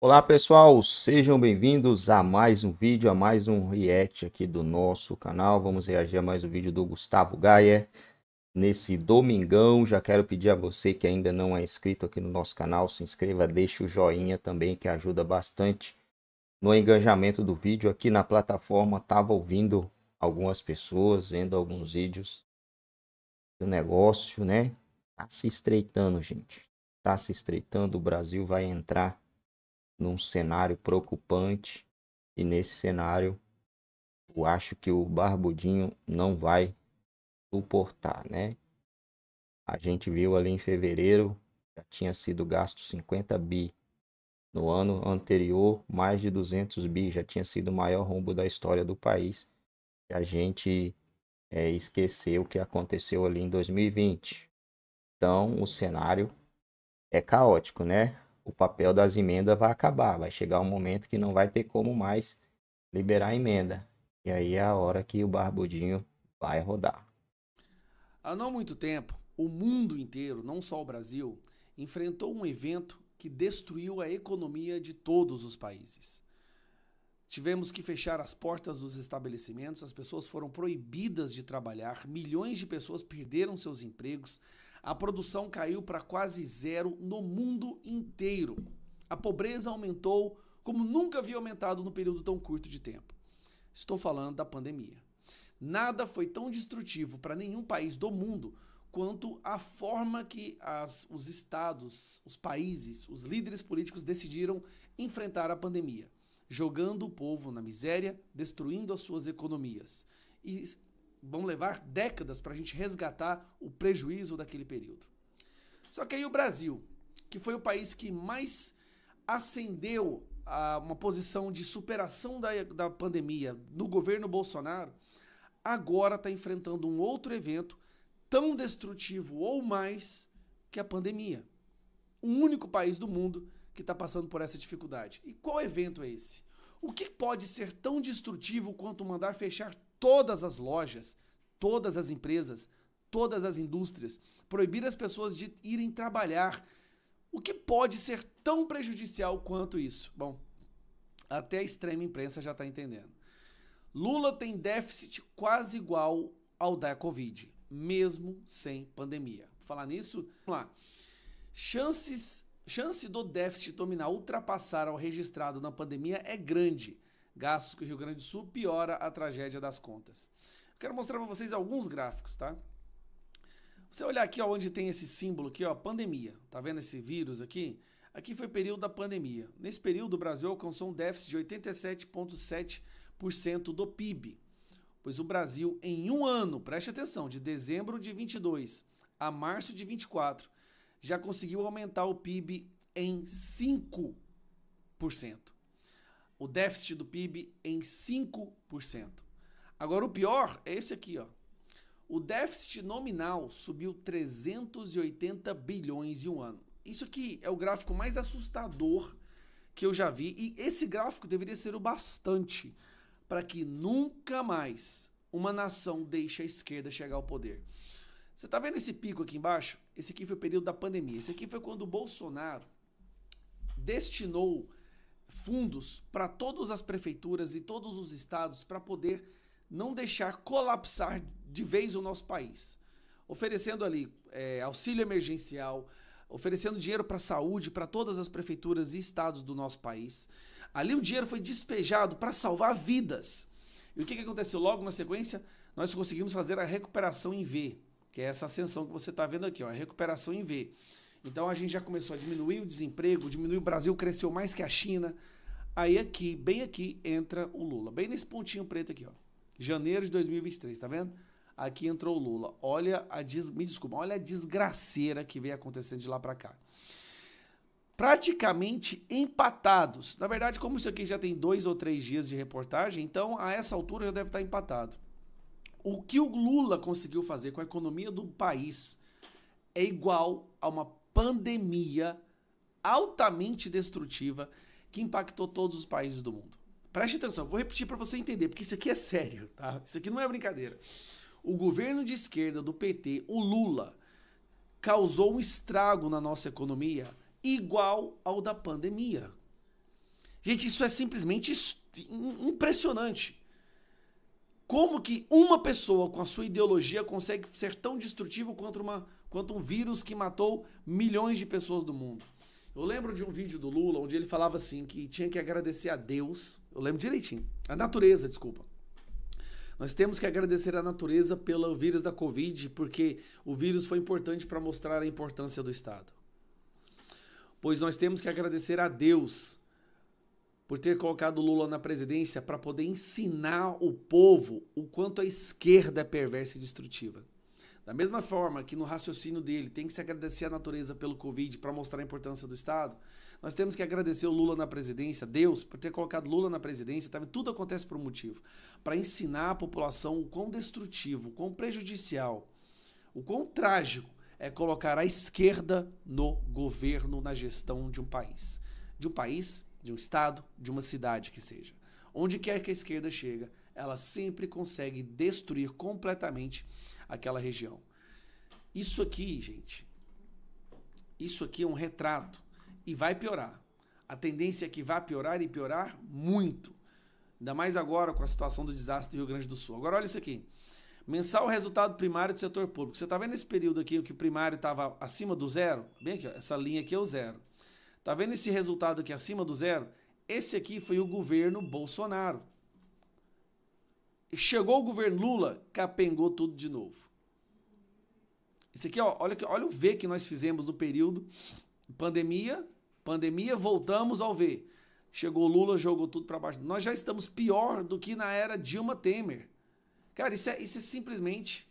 Olá pessoal, sejam bem-vindos a mais um vídeo, a mais um react aqui do nosso canal. Vamos reagir a mais um vídeo do Gustavo Gaia nesse domingão. Já quero pedir a você que ainda não é inscrito aqui no nosso canal, se inscreva, deixe o joinha também que ajuda bastante no engajamento do vídeo. Aqui na plataforma estava ouvindo algumas pessoas, vendo alguns vídeos. O negócio, né? Tá se estreitando, gente. Tá se estreitando, o Brasil vai entrar num cenário preocupante e nesse cenário eu acho que o Barbudinho não vai suportar, né? A gente viu ali em fevereiro já tinha sido gasto 50 bi. No ano anterior, mais de 200 bi, já tinha sido o maior rombo da história do país. E a gente é, esqueceu o que aconteceu ali em 2020. Então, o cenário é caótico, né? o papel das emendas vai acabar, vai chegar um momento que não vai ter como mais liberar a emenda. E aí é a hora que o barbudinho vai rodar. Há não muito tempo, o mundo inteiro, não só o Brasil, enfrentou um evento que destruiu a economia de todos os países. Tivemos que fechar as portas dos estabelecimentos, as pessoas foram proibidas de trabalhar, milhões de pessoas perderam seus empregos, a produção caiu para quase zero no mundo inteiro. A pobreza aumentou como nunca havia aumentado no período tão curto de tempo. Estou falando da pandemia. Nada foi tão destrutivo para nenhum país do mundo quanto a forma que as, os estados, os países, os líderes políticos decidiram enfrentar a pandemia, jogando o povo na miséria, destruindo as suas economias. E vão levar décadas para a gente resgatar o prejuízo daquele período. Só que aí o Brasil, que foi o país que mais ascendeu a uma posição de superação da, da pandemia no governo Bolsonaro, agora está enfrentando um outro evento tão destrutivo ou mais que a pandemia. O único país do mundo que está passando por essa dificuldade. E qual evento é esse? O que pode ser tão destrutivo quanto mandar fechar todas as lojas, todas as empresas, todas as indústrias, proibir as pessoas de irem trabalhar. O que pode ser tão prejudicial quanto isso? Bom, até a extrema imprensa já está entendendo. Lula tem déficit quase igual ao da Covid, mesmo sem pandemia. Falar nisso, vamos lá. Chances, chance do déficit nominal ultrapassar ao registrado na pandemia é grande gastos com o Rio Grande do Sul piora a tragédia das contas. Eu quero mostrar para vocês alguns gráficos, tá? Você olhar aqui onde tem esse símbolo aqui, ó, pandemia. Tá vendo esse vírus aqui? Aqui foi o período da pandemia. Nesse período, o Brasil alcançou um déficit de 87,7% do PIB. Pois o Brasil, em um ano, preste atenção, de dezembro de 22 a março de 24, já conseguiu aumentar o PIB em 5% o déficit do PIB em 5%. Agora o pior é esse aqui, ó. O déficit nominal subiu 380 bilhões em um ano. Isso aqui é o gráfico mais assustador que eu já vi e esse gráfico deveria ser o bastante para que nunca mais uma nação deixe a esquerda chegar ao poder. Você está vendo esse pico aqui embaixo? Esse aqui foi o período da pandemia. Esse aqui foi quando o Bolsonaro destinou fundos para todas as prefeituras e todos os estados para poder não deixar colapsar de vez o nosso país. Oferecendo ali é, auxílio emergencial, oferecendo dinheiro para saúde para todas as prefeituras e estados do nosso país. Ali o dinheiro foi despejado para salvar vidas. E o que, que aconteceu logo na sequência? Nós conseguimos fazer a recuperação em V, que é essa ascensão que você está vendo aqui, ó, a recuperação em V. Então a gente já começou a diminuir o desemprego, diminuiu o Brasil, cresceu mais que a China. Aí aqui, bem aqui, entra o Lula. Bem nesse pontinho preto aqui, ó. Janeiro de 2023, tá vendo? Aqui entrou o Lula. Olha a des... me desculpa, olha a desgraceira que veio acontecendo de lá para cá. Praticamente empatados. Na verdade, como isso aqui já tem dois ou três dias de reportagem, então a essa altura já deve estar tá empatado. O que o Lula conseguiu fazer com a economia do país é igual a uma pandemia altamente destrutiva que impactou todos os países do mundo. Preste atenção, vou repetir para você entender, porque isso aqui é sério, tá? Isso aqui não é brincadeira. O governo de esquerda do PT, o Lula, causou um estrago na nossa economia igual ao da pandemia. Gente, isso é simplesmente impressionante. Como que uma pessoa com a sua ideologia consegue ser tão destrutivo quanto uma quanto um vírus que matou milhões de pessoas do mundo. Eu lembro de um vídeo do Lula onde ele falava assim que tinha que agradecer a Deus. Eu lembro direitinho. A natureza, desculpa. Nós temos que agradecer a natureza pelo vírus da Covid, porque o vírus foi importante para mostrar a importância do Estado. Pois nós temos que agradecer a Deus por ter colocado Lula na presidência para poder ensinar o povo o quanto a esquerda é perversa e destrutiva. Da mesma forma que no raciocínio dele tem que se agradecer à natureza pelo Covid para mostrar a importância do Estado, nós temos que agradecer o Lula na presidência, Deus, por ter colocado Lula na presidência, tá? tudo acontece por um motivo. Para ensinar a população o quão destrutivo, o quão prejudicial, o quão trágico é colocar a esquerda no governo, na gestão de um país. De um país, de um estado, de uma cidade que seja. Onde quer que a esquerda chega, ela sempre consegue destruir completamente aquela região. Isso aqui, gente, isso aqui é um retrato e vai piorar. A tendência é que vai piorar e piorar muito. Ainda mais agora com a situação do desastre do Rio Grande do Sul. Agora olha isso aqui. Mensal resultado primário do setor público. Você está vendo esse período aqui que o primário estava acima do zero? Bem aqui, ó, essa linha aqui é o zero. Está vendo esse resultado aqui acima do zero? Esse aqui foi o governo Bolsonaro. Chegou o governo Lula, capengou tudo de novo. Isso aqui, ó, olha, olha o V que nós fizemos no período pandemia, pandemia, voltamos ao V. Chegou Lula, jogou tudo para baixo. Nós já estamos pior do que na era Dilma Temer. Cara, isso é, isso é simplesmente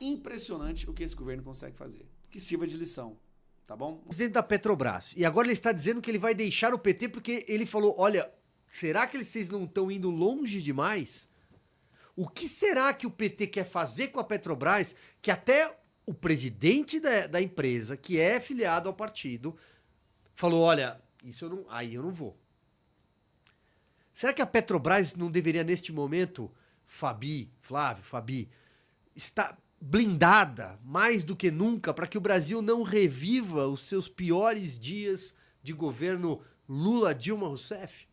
impressionante o que esse governo consegue fazer. Que sirva de lição, tá bom? Presidente da Petrobras. E agora ele está dizendo que ele vai deixar o PT porque ele falou: olha, será que vocês não estão indo longe demais? O que será que o PT quer fazer com a Petrobras que até o presidente da, da empresa, que é filiado ao partido, falou: olha, isso eu não, aí eu não vou. Será que a Petrobras não deveria, neste momento, Fabi, Flávio, Fabi, estar blindada mais do que nunca para que o Brasil não reviva os seus piores dias de governo Lula, Dilma, Rousseff?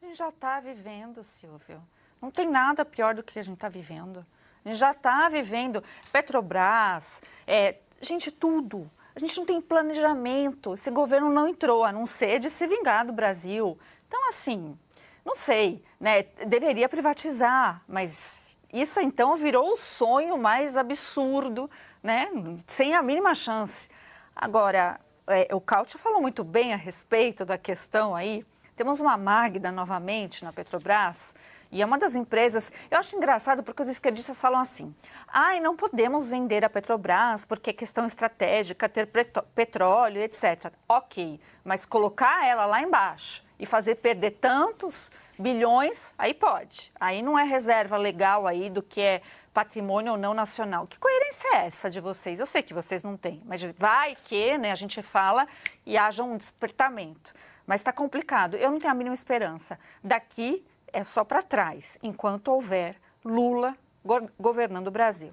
Ele já está vivendo, Silvio. Não tem nada pior do que a gente está vivendo. A gente já está vivendo Petrobras, é, gente, tudo. A gente não tem planejamento. Esse governo não entrou, a não ser de se vingar do Brasil. Então, assim, não sei, né? Deveria privatizar, mas isso então virou o sonho mais absurdo, né? Sem a mínima chance. Agora, é, o Cautia falou muito bem a respeito da questão aí. Temos uma Magda novamente na Petrobras e é uma das empresas. Eu acho engraçado porque os esquerdistas falam assim: ai, não podemos vender a Petrobras porque é questão estratégica, ter petróleo, etc. Ok, mas colocar ela lá embaixo e fazer perder tantos bilhões, aí pode. Aí não é reserva legal aí do que é patrimônio ou não nacional. Que coerência é essa de vocês? Eu sei que vocês não têm, mas vai que né, a gente fala e haja um despertamento. Mas está complicado. Eu não tenho a mínima esperança. Daqui é só para trás, enquanto houver Lula go governando o Brasil.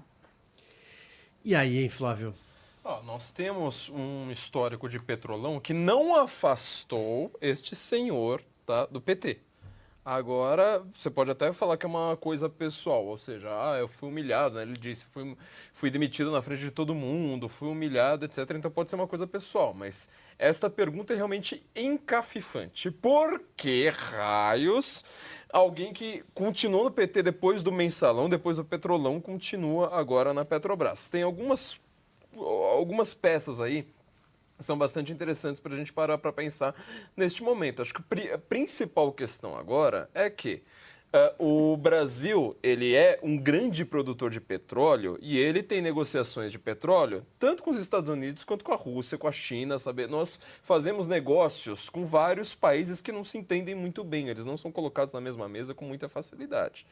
E aí, hein, Flávio? Oh, nós temos um histórico de petrolão que não afastou este senhor tá, do PT. Agora, você pode até falar que é uma coisa pessoal, ou seja, ah, eu fui humilhado, né? Ele disse, fui, fui demitido na frente de todo mundo, fui humilhado, etc. Então pode ser uma coisa pessoal, mas esta pergunta é realmente encafifante. Por que raios alguém que continuou no PT depois do mensalão, depois do petrolão, continua agora na Petrobras? Tem algumas, algumas peças aí são bastante interessantes para a gente parar para pensar neste momento. Acho que a principal questão agora é que Uh, o Brasil ele é um grande produtor de petróleo e ele tem negociações de petróleo tanto com os Estados Unidos quanto com a Rússia, com a China, sabe? Nós fazemos negócios com vários países que não se entendem muito bem, eles não são colocados na mesma mesa com muita facilidade.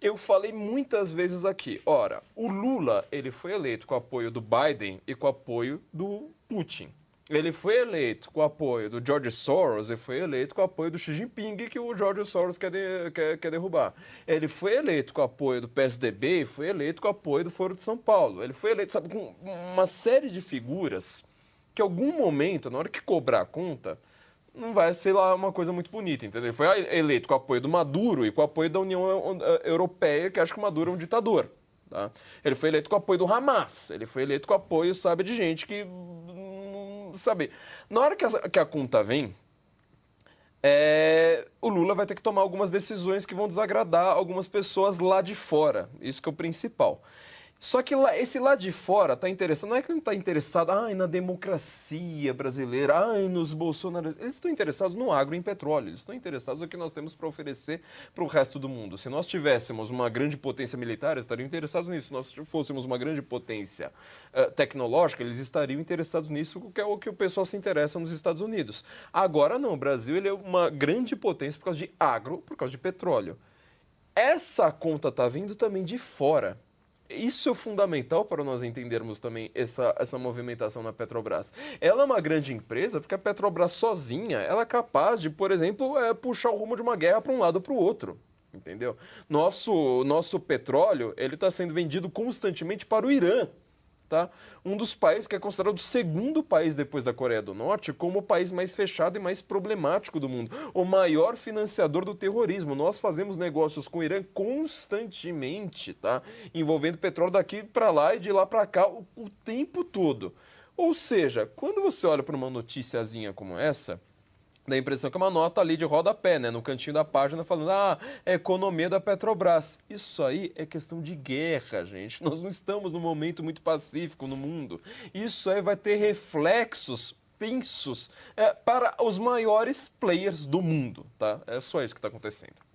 Eu falei muitas vezes aqui. Ora, o Lula ele foi eleito com o apoio do Biden e com o apoio do Putin. Ele foi eleito com o apoio do George Soros e foi eleito com o apoio do Xi Jinping, que o George Soros quer, de, quer, quer derrubar. Ele foi eleito com o apoio do PSDB e foi eleito com o apoio do Foro de São Paulo. Ele foi eleito, sabe, com uma série de figuras que, em algum momento, na hora que cobrar a conta, não vai ser lá uma coisa muito bonita, entendeu? Ele foi eleito com o apoio do Maduro e com o apoio da União eh, Europeia, que acha que o Maduro é um ditador. Tá? Ele foi eleito com o apoio do Hamas, ele foi eleito com o apoio, sabe, de gente que. Hum, sabe? Na hora que a, que a conta vem, é, o Lula vai ter que tomar algumas decisões que vão desagradar algumas pessoas lá de fora. Isso que é o principal. Só que lá, esse lá de fora está interessado, não é que ele não está interessado ai, na democracia brasileira, ai, nos bolsonaristas. Eles estão interessados no agro e em petróleo, eles estão interessados no que nós temos para oferecer para o resto do mundo. Se nós tivéssemos uma grande potência militar, eles estariam interessados nisso. Se nós fôssemos uma grande potência uh, tecnológica, eles estariam interessados nisso, que é o que o pessoal se interessa nos Estados Unidos. Agora não, o Brasil ele é uma grande potência por causa de agro, por causa de petróleo. Essa conta está vindo também de fora. Isso é fundamental para nós entendermos também essa, essa movimentação na Petrobras. Ela é uma grande empresa porque a Petrobras sozinha ela é capaz de, por exemplo, é, puxar o rumo de uma guerra para um lado ou para o outro entendeu? Nosso nosso petróleo ele está sendo vendido constantemente para o Irã. Tá? Um dos países que é considerado o segundo país depois da Coreia do Norte como o país mais fechado e mais problemático do mundo, o maior financiador do terrorismo. Nós fazemos negócios com o Irã constantemente, tá? Envolvendo petróleo daqui para lá e de lá para cá o, o tempo todo. Ou seja, quando você olha para uma noticiazinha como essa, dá a impressão que é uma nota ali de rodapé, né? No cantinho da página falando, ah, é economia da Petrobras. Isso aí é questão de guerra, gente. Nós não estamos num momento muito pacífico no mundo. Isso aí vai ter reflexos tensos é, para os maiores players do mundo, tá? É só isso que está acontecendo.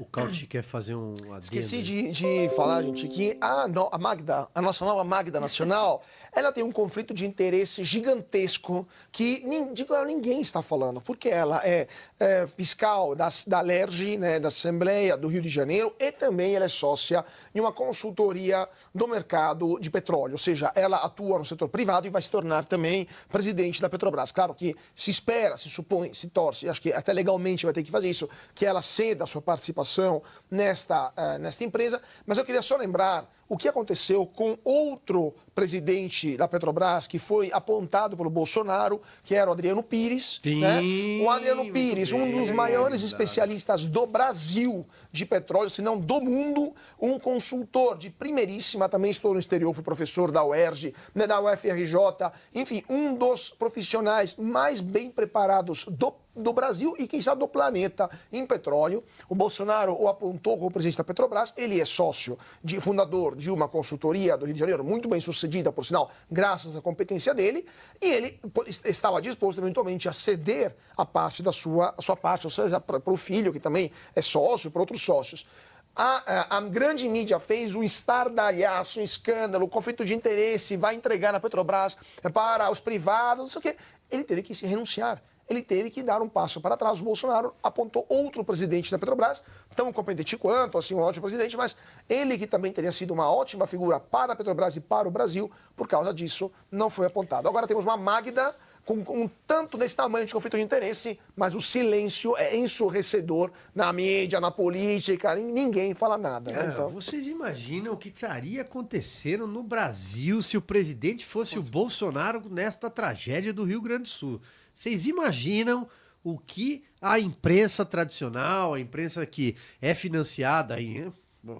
O Cauti quer fazer um adendo. Esqueci de, de falar, gente, que a, no, a Magda, a nossa nova Magda Nacional, ela tem um conflito de interesse gigantesco que nin, digo, ninguém está falando, porque ela é, é fiscal da, da LERJ, né, da Assembleia do Rio de Janeiro, e também ela é sócia em uma consultoria do mercado de petróleo, ou seja, ela atua no setor privado e vai se tornar também presidente da Petrobras. Claro que se espera, se supõe, se torce, acho que até legalmente vai ter que fazer isso, que ela ceda a sua participação participação nesta, uh, nesta empresa, mas eu queria só lembrar o que aconteceu com outro presidente da Petrobras que foi apontado pelo Bolsonaro, que era o Adriano Pires. Sim, né? O Adriano Pires, bem, um dos é maiores especialistas do Brasil de petróleo, se não do mundo, um consultor de primeiríssima, também estou no exterior, fui professor da UERJ, né, da UFRJ, enfim, um dos profissionais mais bem preparados do do Brasil e, quem sabe, do planeta em petróleo. O Bolsonaro o apontou como presidente da Petrobras, ele é sócio, de fundador de uma consultoria do Rio de Janeiro, muito bem sucedida, por sinal, graças à competência dele, e ele estava disposto eventualmente a ceder a parte da sua, sua parte, ou seja, para o filho, que também é sócio, para outros sócios. A, a, a, grande mídia fez um estardalhaço, um escândalo, um conflito de interesse, vai entregar na Petrobras é, para os privados, não sei o quê. Ele teve que se renunciar ele teve que dar um passo para trás. O Bolsonaro apontou outro presidente da Petrobras, tão competente quanto, assim, um ótimo presidente, mas ele que também teria sido uma ótima figura para a Petrobras e para o Brasil, por causa disso, não foi apontado. Agora temos uma Magda com um tanto desse tamanho de conflito de interesse, mas o silêncio é ensurrecedor na mídia, na política, ninguém fala nada. Né? É, então... Vocês imaginam o que estaria acontecendo no Brasil se o presidente fosse o Bolsonaro nesta tragédia do Rio Grande do Sul? Vocês imaginam o que a imprensa tradicional, a imprensa que é financiada, aí,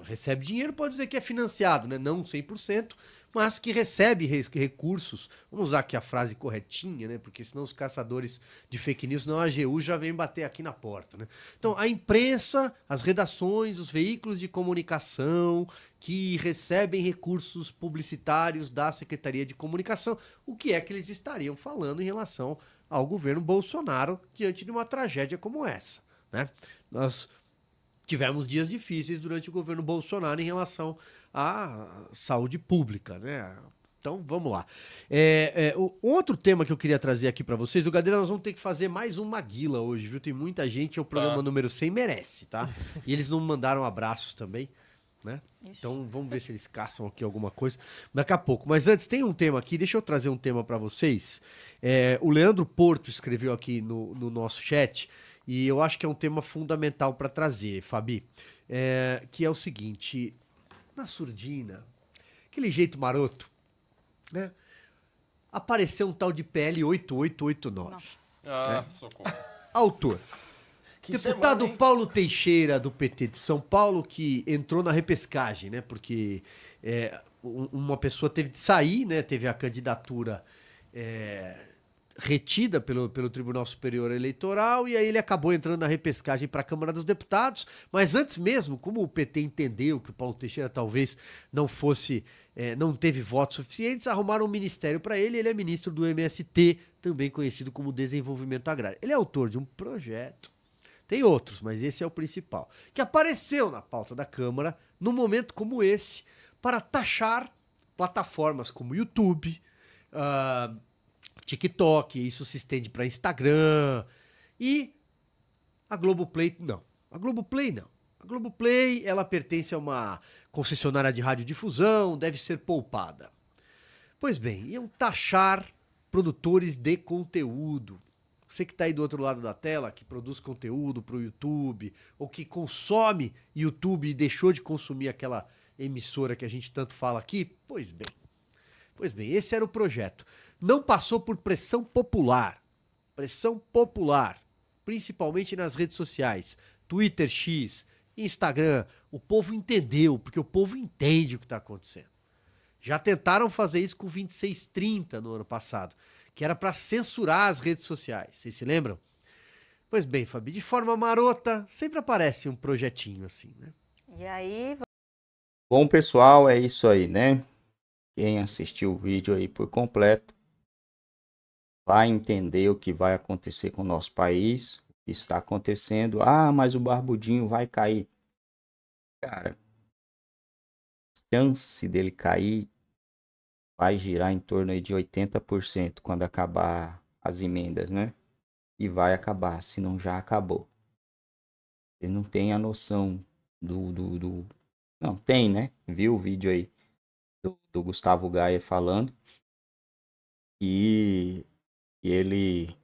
recebe dinheiro, pode dizer que é financiado, né? não 100%, mas que recebe recursos. Vamos usar aqui a frase corretinha, né? porque senão os caçadores de fake news, não a AGU, já vem bater aqui na porta. Né? Então, a imprensa, as redações, os veículos de comunicação que recebem recursos publicitários da Secretaria de Comunicação, o que é que eles estariam falando em relação ao governo Bolsonaro diante de uma tragédia como essa. Né? Nós tivemos dias difíceis durante o governo Bolsonaro em relação à saúde pública, né? Então vamos lá. É, é, o outro tema que eu queria trazer aqui para vocês, o Gadeira, nós vamos ter que fazer mais um Maguila hoje, viu? Tem muita gente, é o tá. programa tá. número 100 merece, tá? e eles não mandaram abraços também né? Ixi. Então vamos ver se eles caçam aqui alguma coisa daqui a pouco. Mas antes, tem um tema aqui, deixa eu trazer um tema para vocês. É, o Leandro Porto escreveu aqui no, no nosso chat e eu acho que é um tema fundamental para trazer, Fabi, é, que é o seguinte: na surdina, aquele jeito maroto, né? Apareceu um tal de PL 8889. Nossa. Ah, é. socorro. Autor. Que Deputado semana, Paulo Teixeira, do PT de São Paulo, que entrou na repescagem, né? Porque é, uma pessoa teve de sair, né? Teve a candidatura é, retida pelo, pelo Tribunal Superior Eleitoral e aí ele acabou entrando na repescagem para a Câmara dos Deputados. Mas antes mesmo, como o PT entendeu que o Paulo Teixeira talvez não fosse, é, não teve votos suficientes, arrumaram um ministério para ele. Ele é ministro do MST, também conhecido como Desenvolvimento Agrário. Ele é autor de um projeto tem outros, mas esse é o principal, que apareceu na pauta da Câmara num momento como esse para taxar plataformas como YouTube, uh, TikTok, isso se estende para Instagram e a Globoplay não. A Globoplay não. A Globoplay, ela pertence a uma concessionária de radiodifusão, deve ser poupada. Pois bem, iam taxar produtores de conteúdo. Você que está aí do outro lado da tela, que produz conteúdo para o YouTube, ou que consome YouTube e deixou de consumir aquela emissora que a gente tanto fala aqui, pois bem. Pois bem, esse era o projeto. Não passou por pressão popular. Pressão popular, principalmente nas redes sociais, Twitter X, Instagram, o povo entendeu, porque o povo entende o que está acontecendo. Já tentaram fazer isso com 2630 no ano passado que era para censurar as redes sociais. Vocês se lembram? Pois bem, Fabi, de forma marota, sempre aparece um projetinho assim, né? E aí. Bom, pessoal, é isso aí, né? Quem assistiu o vídeo aí por completo vai entender o que vai acontecer com o nosso país, o que está acontecendo. Ah, mas o barbudinho vai cair. Cara, chance dele cair vai girar em torno aí de 80% quando acabar as emendas, né? E vai acabar, se não já acabou. Você não tem a noção do, do, do... Não, tem, né? Viu o vídeo aí do, do Gustavo Gaia falando. E, e ele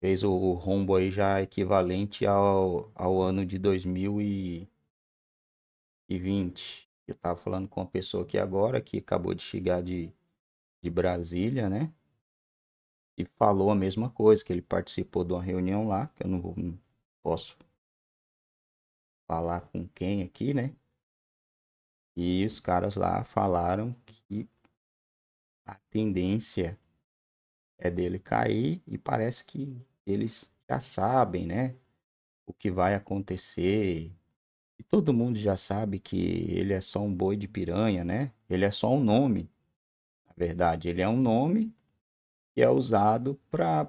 fez o rombo aí já equivalente ao, ao ano de 2020. Eu estava falando com uma pessoa aqui agora que acabou de chegar de, de Brasília, né? E falou a mesma coisa, que ele participou de uma reunião lá, que eu não, não posso falar com quem aqui, né? E os caras lá falaram que a tendência é dele cair e parece que eles já sabem, né? O que vai acontecer, e todo mundo já sabe que ele é só um boi de piranha, né? Ele é só um nome. Na verdade, ele é um nome que é usado para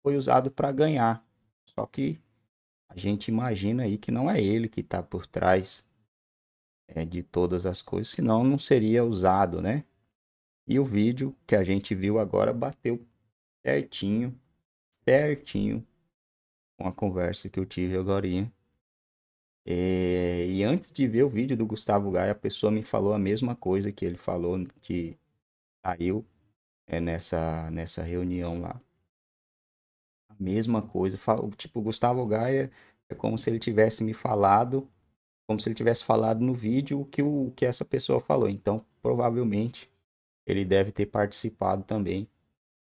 foi usado para ganhar. Só que a gente imagina aí que não é ele que está por trás é, de todas as coisas, senão não seria usado, né? E o vídeo que a gente viu agora bateu certinho, certinho com a conversa que eu tive agora. É, e antes de ver o vídeo do Gustavo Gaia, a pessoa me falou a mesma coisa que ele falou, que saiu é, nessa, nessa reunião lá. A mesma coisa. falou tipo, o Gustavo Gaia é como se ele tivesse me falado, como se ele tivesse falado no vídeo o que, o, que essa pessoa falou. Então, provavelmente, ele deve ter participado também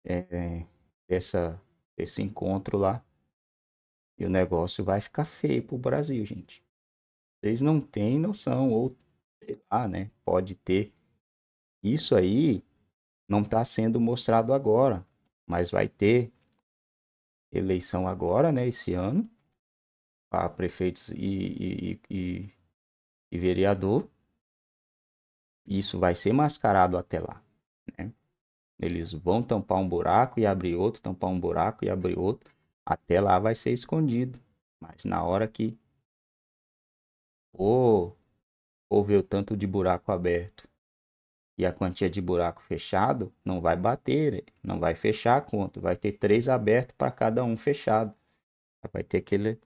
é, dessa, desse encontro lá. E o negócio vai ficar feio pro Brasil, gente. Vocês não têm noção, ou sei lá, né? Pode ter. Isso aí não está sendo mostrado agora, mas vai ter eleição agora, né? Esse ano, para prefeitos e, e, e, e vereador. Isso vai ser mascarado até lá, né? Eles vão tampar um buraco e abrir outro, tampar um buraco e abrir outro. Até lá vai ser escondido. Mas na hora que for, for o tanto de buraco aberto e a quantia de buraco fechado, não vai bater, né? não vai fechar a conta. Vai ter três abertos para cada um fechado. Vai ter aquele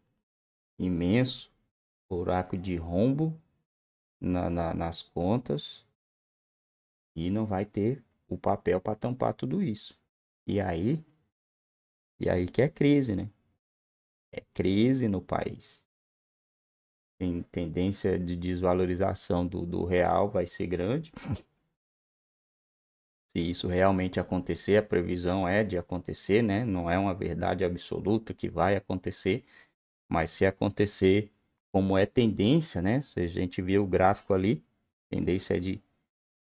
imenso buraco de rombo na, na, nas contas e não vai ter o papel para tampar tudo isso. E aí e aí que é crise, né? É crise no país. Tem tendência de desvalorização do, do real, vai ser grande. Se isso realmente acontecer, a previsão é de acontecer, né? Não é uma verdade absoluta que vai acontecer, mas se acontecer, como é tendência, né? Se a gente viu o gráfico ali, tendência é de,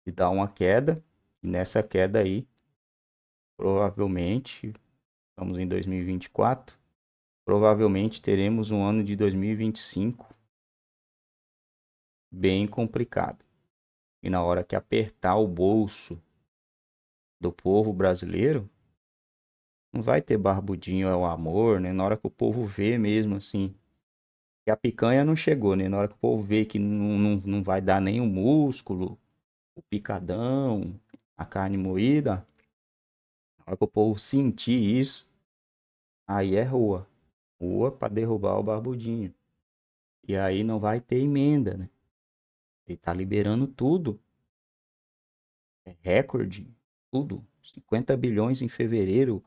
de dar uma queda, e nessa queda aí, provavelmente Estamos em 2024. Provavelmente teremos um ano de 2025 bem complicado. E na hora que apertar o bolso do povo brasileiro, não vai ter barbudinho é o amor, né? Na hora que o povo vê mesmo assim, que a picanha não chegou, né? Na hora que o povo vê que não, não, não vai dar nem o músculo, o picadão, a carne moída, na hora que o povo sentir isso, Aí é rua. Rua para derrubar o barbudinho. E aí não vai ter emenda, né? Ele tá liberando tudo. É recorde, tudo. 50 bilhões em fevereiro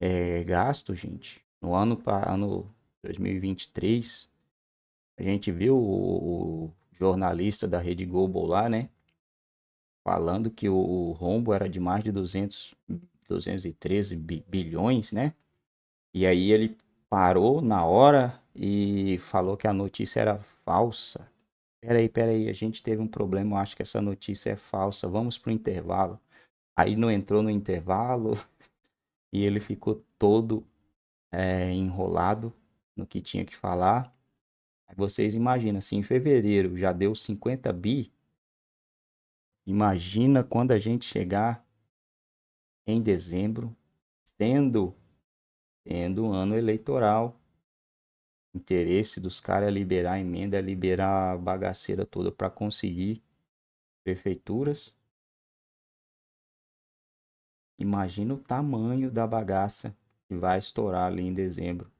é, gasto, gente. No ano para ano 2023, a gente viu o, o jornalista da Rede Globo lá, né? Falando que o rombo era de mais de 200, 213 bilhões, né? E aí ele parou na hora e falou que a notícia era falsa. Peraí, peraí, a gente teve um problema, eu acho que essa notícia é falsa, vamos pro intervalo. Aí não entrou no intervalo e ele ficou todo é, enrolado no que tinha que falar. Vocês imaginam, se assim, em fevereiro já deu 50 bi, imagina quando a gente chegar em dezembro, sendo sendo ano eleitoral. O interesse dos caras é liberar a emenda, é liberar a bagaceira toda para conseguir prefeituras. Imagina o tamanho da bagaça que vai estourar ali em dezembro,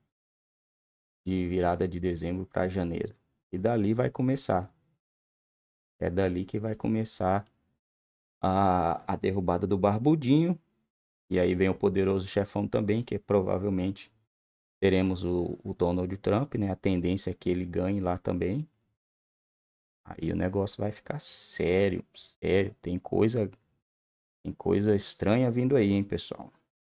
de virada de dezembro para janeiro. E dali vai começar. É dali que vai começar a, a derrubada do Barbudinho e aí vem o poderoso chefão também, que provavelmente teremos o, o Donald Trump, né? A tendência é que ele ganhe lá também. Aí o negócio vai ficar sério, sério. Tem coisa, tem coisa estranha vindo aí, hein, pessoal.